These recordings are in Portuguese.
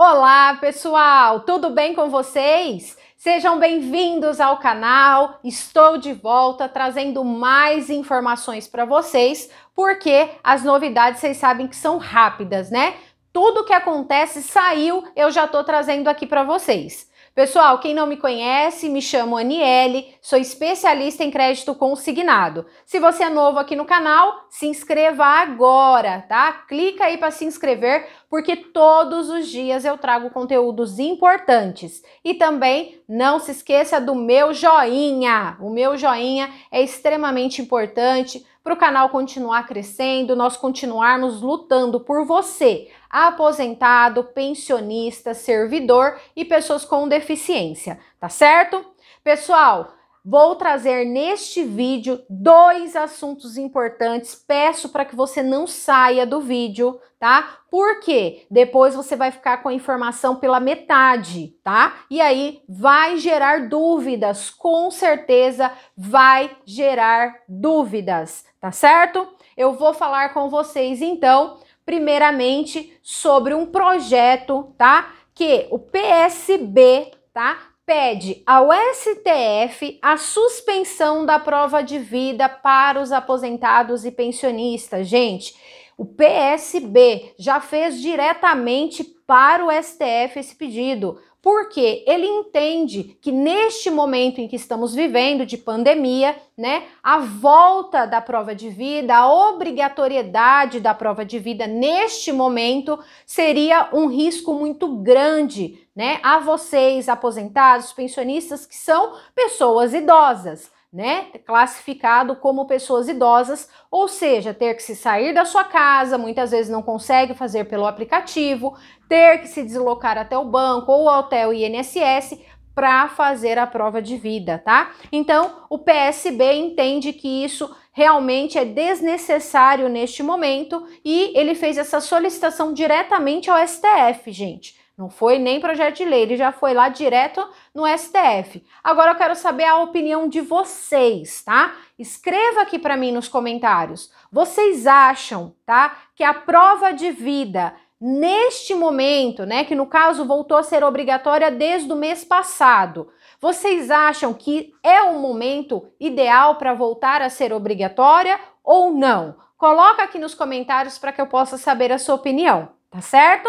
Olá, pessoal! Tudo bem com vocês? Sejam bem-vindos ao canal. Estou de volta trazendo mais informações para vocês, porque as novidades vocês sabem que são rápidas, né? Tudo que acontece saiu, eu já estou trazendo aqui para vocês. Pessoal, quem não me conhece, me chamo Aniele, sou especialista em crédito consignado. Se você é novo aqui no canal, se inscreva agora, tá? Clica aí para se inscrever, porque todos os dias eu trago conteúdos importantes. E também não se esqueça do meu joinha. O meu joinha é extremamente importante para o canal continuar crescendo, nós continuarmos lutando por você, aposentado, pensionista, servidor e pessoas com deficiência, tá certo? Pessoal, Vou trazer neste vídeo dois assuntos importantes. Peço para que você não saia do vídeo, tá? Porque depois você vai ficar com a informação pela metade, tá? E aí vai gerar dúvidas, com certeza vai gerar dúvidas, tá certo? Eu vou falar com vocês então, primeiramente sobre um projeto, tá? Que o PSB, tá? pede ao STF a suspensão da prova de vida para os aposentados e pensionistas. Gente, o PSB já fez diretamente para o STF esse pedido, porque ele entende que neste momento em que estamos vivendo de pandemia, né, a volta da prova de vida, a obrigatoriedade da prova de vida neste momento seria um risco muito grande, né, a vocês aposentados, pensionistas que são pessoas idosas né, classificado como pessoas idosas, ou seja, ter que se sair da sua casa, muitas vezes não consegue fazer pelo aplicativo, ter que se deslocar até o banco ou até o INSS para fazer a prova de vida, tá? Então, o PSB entende que isso realmente é desnecessário neste momento e ele fez essa solicitação diretamente ao STF, gente. Não foi nem projeto de lei, ele já foi lá direto no STF. Agora eu quero saber a opinião de vocês, tá? Escreva aqui para mim nos comentários. Vocês acham, tá, que a prova de vida neste momento, né, que no caso voltou a ser obrigatória desde o mês passado, vocês acham que é o momento ideal para voltar a ser obrigatória ou não? Coloca aqui nos comentários para que eu possa saber a sua opinião, tá certo?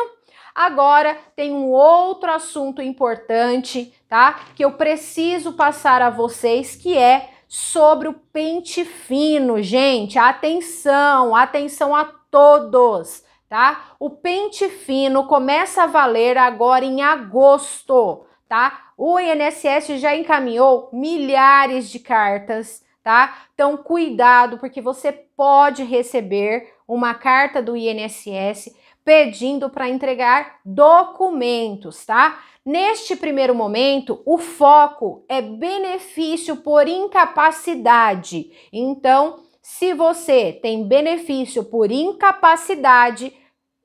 Agora tem um outro assunto importante, tá? Que eu preciso passar a vocês, que é sobre o pente fino, gente. Atenção, atenção a todos, tá? O pente fino começa a valer agora em agosto, tá? O INSS já encaminhou milhares de cartas, tá? Então cuidado porque você pode receber uma carta do INSS pedindo para entregar documentos, tá? Neste primeiro momento, o foco é benefício por incapacidade. Então, se você tem benefício por incapacidade,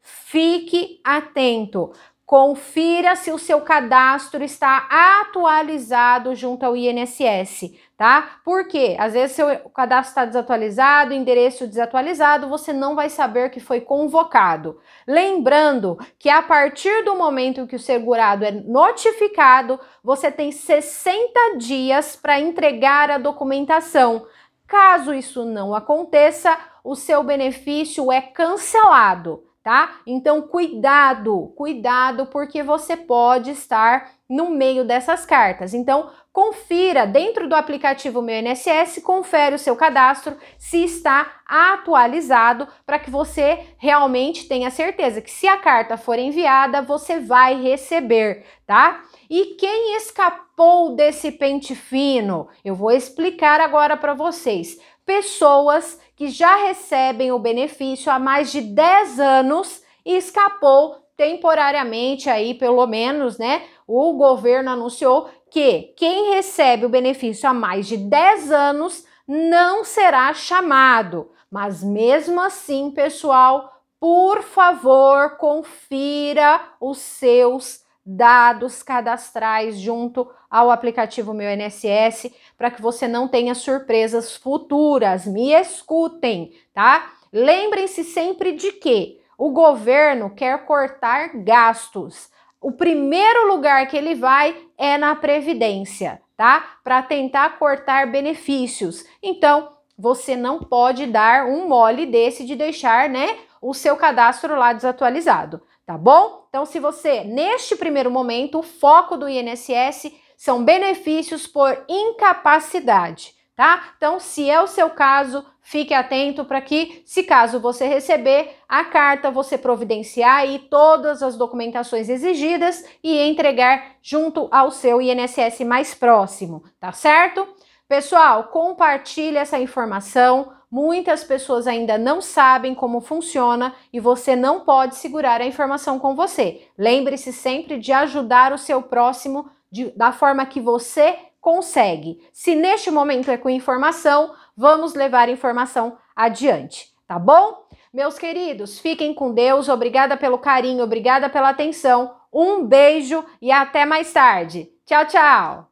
fique atento, confira se o seu cadastro está atualizado junto ao INSS, tá? Porque às vezes seu cadastro está desatualizado, endereço desatualizado, você não vai saber que foi convocado. Lembrando que a partir do momento que o segurado é notificado, você tem 60 dias para entregar a documentação. Caso isso não aconteça, o seu benefício é cancelado tá? Então, cuidado, cuidado, porque você pode estar no meio dessas cartas. Então, confira dentro do aplicativo Meu INSS, confere o seu cadastro se está atualizado para que você realmente tenha certeza que se a carta for enviada, você vai receber, tá? E quem escapou desse pente fino? Eu vou explicar agora para vocês pessoas que já recebem o benefício há mais de 10 anos e escapou temporariamente aí, pelo menos, né? O governo anunciou que quem recebe o benefício há mais de 10 anos não será chamado. Mas mesmo assim, pessoal, por favor, confira os seus dados cadastrais junto ao aplicativo Meu INSS para que você não tenha surpresas futuras. Me escutem, tá? Lembrem-se sempre de que o governo quer cortar gastos. O primeiro lugar que ele vai é na previdência, tá? Para tentar cortar benefícios. Então, você não pode dar um mole desse de deixar, né, o seu cadastro lá desatualizado tá bom? Então, se você, neste primeiro momento, o foco do INSS são benefícios por incapacidade, tá? Então, se é o seu caso, fique atento para que, se caso você receber a carta, você providenciar aí todas as documentações exigidas e entregar junto ao seu INSS mais próximo, tá certo? Pessoal, compartilhe essa informação, Muitas pessoas ainda não sabem como funciona e você não pode segurar a informação com você. Lembre-se sempre de ajudar o seu próximo de, da forma que você consegue. Se neste momento é com informação, vamos levar a informação adiante, tá bom? Meus queridos, fiquem com Deus. Obrigada pelo carinho, obrigada pela atenção. Um beijo e até mais tarde. Tchau, tchau!